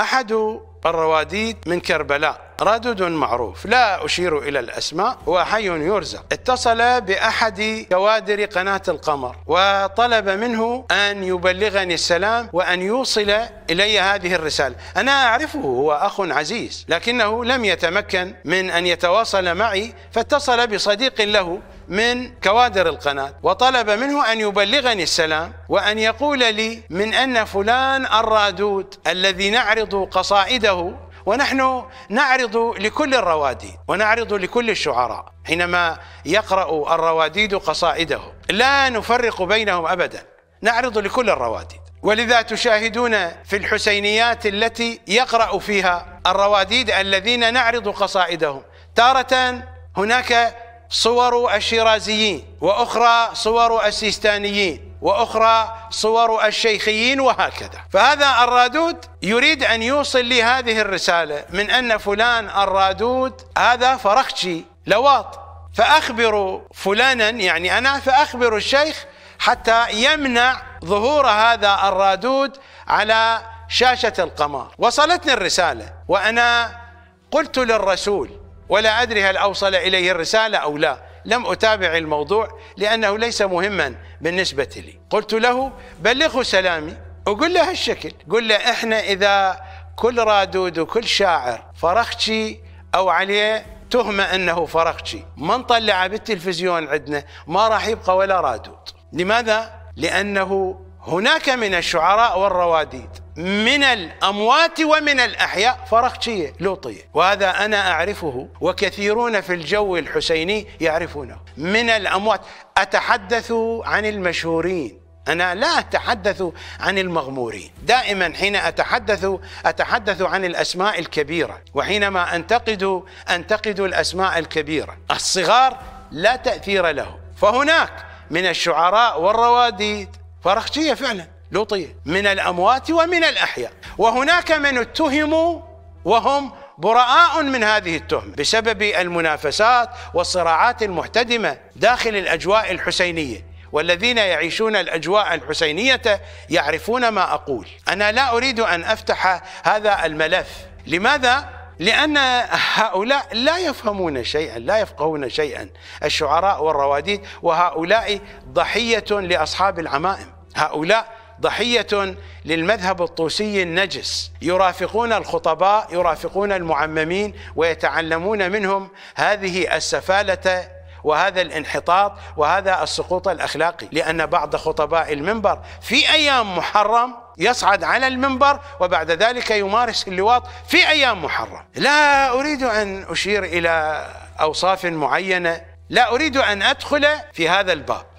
أحد الرواديد من كربلاء ردد معروف لا أشير إلى الأسماء هو حي يرزق اتصل بأحد كوادر قناة القمر وطلب منه أن يبلغني السلام وأن يوصل إلي هذه الرسالة أنا أعرفه هو أخ عزيز لكنه لم يتمكن من أن يتواصل معي فاتصل بصديق له من كوادر القناة وطلب منه أن يبلغني السلام وأن يقول لي من أن فلان الرادود الذي نعرض قصائده ونحن نعرض لكل الرواديد ونعرض لكل الشعراء حينما يقرأ الرواديد قصائده لا نفرق بينهم أبدا نعرض لكل الرواديد ولذا تشاهدون في الحسينيات التي يقرأ فيها الرواديد الذين نعرض قصائدهم تارة هناك صور الشيرازيين وأخرى صور السيستانيين وأخرى صور الشيخيين وهكذا فهذا الرادود يريد أن يوصل لي هذه الرسالة من أن فلان الرادود هذا فرخشي لواط فاخبر فلانا يعني أنا فاخبر الشيخ حتى يمنع ظهور هذا الرادود على شاشة القمر وصلتني الرسالة وأنا قلت للرسول ولا أدري هل أوصل إليه الرسالة أو لا لم أتابع الموضوع لأنه ليس مهما بالنسبة لي قلت له بلغه سلامي وقل له هالشكل قل له إحنا إذا كل رادود وكل شاعر فرختي أو عليه تهمة أنه فرختي من طلع بالتلفزيون عندنا ما راح يبقى ولا رادود لماذا؟ لأنه هناك من الشعراء والرواديد من الأموات ومن الأحياء شيء لوطية وهذا أنا أعرفه وكثيرون في الجو الحسيني يعرفونه من الأموات أتحدث عن المشهورين أنا لا أتحدث عن المغمورين دائما حين أتحدث أتحدث عن الأسماء الكبيرة وحينما أنتقد أنتقد الأسماء الكبيرة الصغار لا تأثير لهم فهناك من الشعراء والرواديد فرخشية فعلا لطي من الأموات ومن الأحياء وهناك من اتهموا وهم براء من هذه التهمة بسبب المنافسات والصراعات المحتدمة داخل الأجواء الحسينية والذين يعيشون الأجواء الحسينية يعرفون ما أقول أنا لا أريد أن أفتح هذا الملف لماذا؟ لأن هؤلاء لا يفهمون شيئا لا يفقهون شيئا الشعراء والرواديد وهؤلاء ضحية لأصحاب العمائم هؤلاء ضحية للمذهب الطوسي النجس يرافقون الخطباء يرافقون المعممين ويتعلمون منهم هذه السفالة وهذا الانحطاط وهذا السقوط الأخلاقي لأن بعض خطباء المنبر في أيام محرم يصعد على المنبر وبعد ذلك يمارس اللواط في أيام محرم لا أريد أن أشير إلى أوصاف معينة لا أريد أن أدخل في هذا الباب